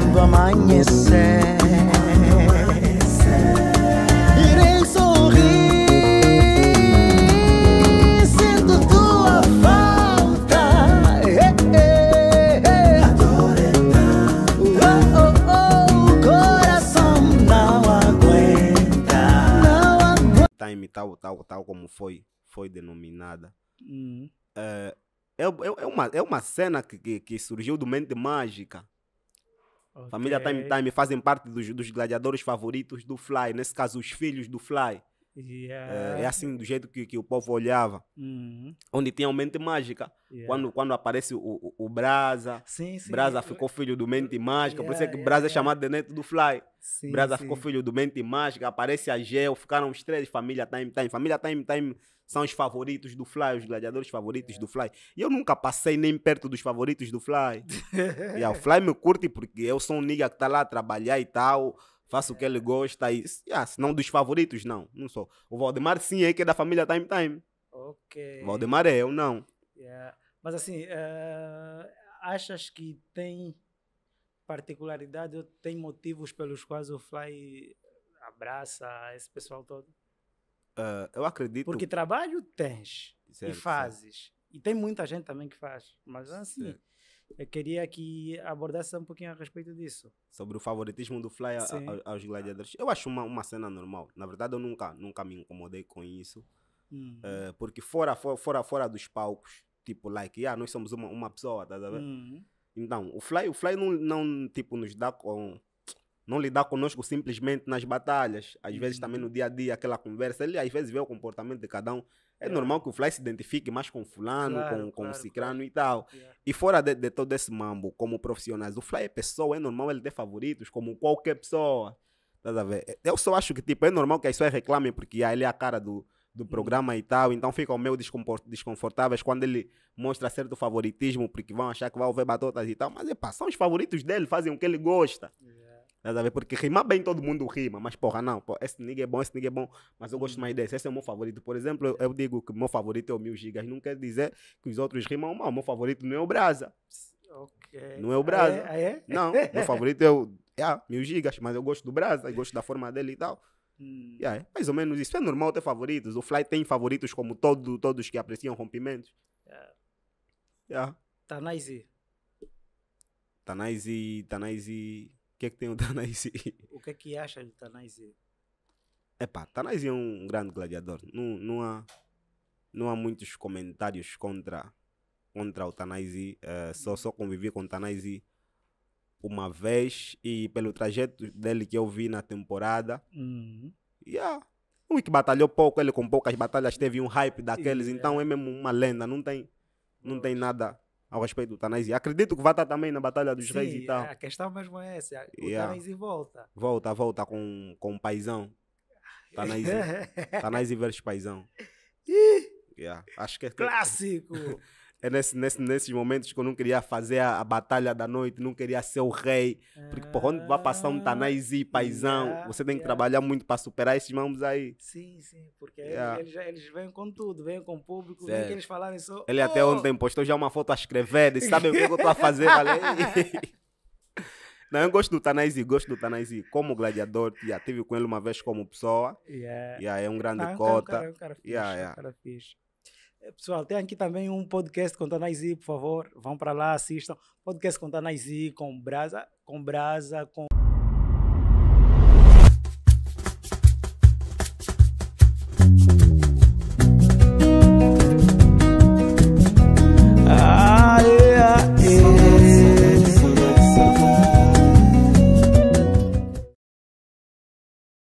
quando amanhecer. Irei sorrir, tua falta. coração não aguenta. Não Time tal, tal, tal como foi, foi denominada. Hum. é, é, é, uma, é uma cena que, que, que surgiu do Mente Mágica Okay. Família Time Time fazem parte dos, dos, gladiadores favoritos do Fly, nesse caso, os filhos do Fly. Yeah. É, é, assim, do jeito que, que o povo olhava. Uhum. Onde tinha o Mente Mágica. Yeah. Quando, quando aparece o, o, o Brasa, sim, sim, Brasa ficou filho do Mente Mágica. Yeah, por isso é que Brasa é chamado de neto do Fly. Sim, Brasa ficou filho do Mente Mágica. Aparece a Gel, ficaram os três, família Time Time. Família Time Time são os favoritos do Fly, os gladiadores favoritos é. do Fly. E eu nunca passei nem perto dos favoritos do Fly. e o Fly me curte porque eu sou um nigga que tá lá a trabalhar e tal faço o que ele gosta e yeah, se não dos favoritos, não, não sou. O Valdemar sim é que é da família Time Time. Ok. O Valdemar é, eu não. Yeah. Mas assim, uh, achas que tem particularidade ou tem motivos pelos quais o Fly abraça esse pessoal todo? Uh, eu acredito. Porque trabalho tens certo, e fazes. Certo. E tem muita gente também que faz. Mas assim, certo. eu queria que abordasse um pouquinho a respeito disso. Sobre o favoritismo do Fly a, a, aos gladiadores. Eu acho uma, uma cena normal. Na verdade, eu nunca, nunca me incomodei com isso. Hum. Uh, porque fora, fora, fora dos palcos, tipo, like, yeah, nós somos uma, uma pessoa, tá, tá hum. Então, o Fly, o Fly não, não, tipo, nos dá com não lidar conosco simplesmente nas batalhas, às vezes também uhum. no dia a dia, aquela conversa, ele às vezes vê o comportamento de cada um. É, é. normal que o Fly se identifique mais com fulano, claro, com, com claro, cicrano claro. e tal. Yeah. E fora de, de, todo esse mambo, como profissionais, o Fly é pessoa, é normal ele ter favoritos, como qualquer pessoa. a ver? É, eu só acho que, tipo, é normal que as pessoas reclamem porque ah, ele é a cara do, do uhum. programa uhum. e tal, então ficam meio desconfortáveis quando ele mostra certo favoritismo, porque vão achar que vai haver batotas e tal, mas é pá, são os favoritos dele, fazem o que ele gosta. Yeah. Estás Porque rima bem, todo mundo rima, mas porra, não, esse nigga é bom, esse nigga é bom, mas eu gosto uhum. mais desse, esse é o meu favorito. Por exemplo, eu, eu digo que o meu favorito é o Mil Gigas, não quer dizer que os outros rimam mal, o meu favorito não é o Brasa. Não é o Brasa. Ah, é? Ah, é? Não, meu favorito é o yeah, é Mil Gigas, mas eu gosto do Brasa, eu gosto da forma dele e tal. Hum. Yeah, é mais ou menos isso. É normal ter favoritos. O Fly tem favoritos como todo, todos que apreciam rompimentos. Yeah. Yeah. Tá nice. Tá nice, tá que é que tem o Tanaizi? O que é que acha do Tanaizi? Epá, Tanaizi é um grande gladiador. Não, não, há, não há muitos comentários contra, contra o Tanaizi. Uh, eh, só, uhum. só convivi com o Tanaizi uma vez e pelo trajeto dele que eu vi na temporada. Uhum. Yeah. Um que batalhou pouco, ele com poucas batalhas teve um hype daqueles, é. então é mesmo uma lenda, não tem, não tem nada ao respeito do Tanaizi. Acredito que vai estar também na Batalha dos Sim, Reis e é, tal. A questão mesmo é essa. É, o yeah. Tanaizi volta. Volta, volta com, com o paizão. Tanaizi. Tanaizi versus paizão. yeah. Acho que é... Clássico! é nesse, nesse, nesses momentos que eu não queria fazer a, a batalha da noite, não queria ser o rei. Porque por onde vai passar um Tanaisi, ah, paizão, yeah, você tem que yeah. trabalhar muito para superar esses mãos aí. Sim, sim, porque yeah. eles, eles, eles, vêm com tudo, vêm com o público, vêm que eles falarem isso. Ele oh. até ontem postou já uma foto a escrever, disse, sabe o que eu estou a fazer, valeu? Não, eu gosto do Tanaisi, gosto do Tanaisi como gladiador, já tive com ele uma vez como pessoa. Yeah. Yeah, é um grande ah, é cota. É um cara, cara é Um cara fixe. Eh, pessoal, tem aqui também um podcast com Tanaisi, por favor, vão para lá, assistam. Podcast com Tanaisi, com Brasa, com Brasa, com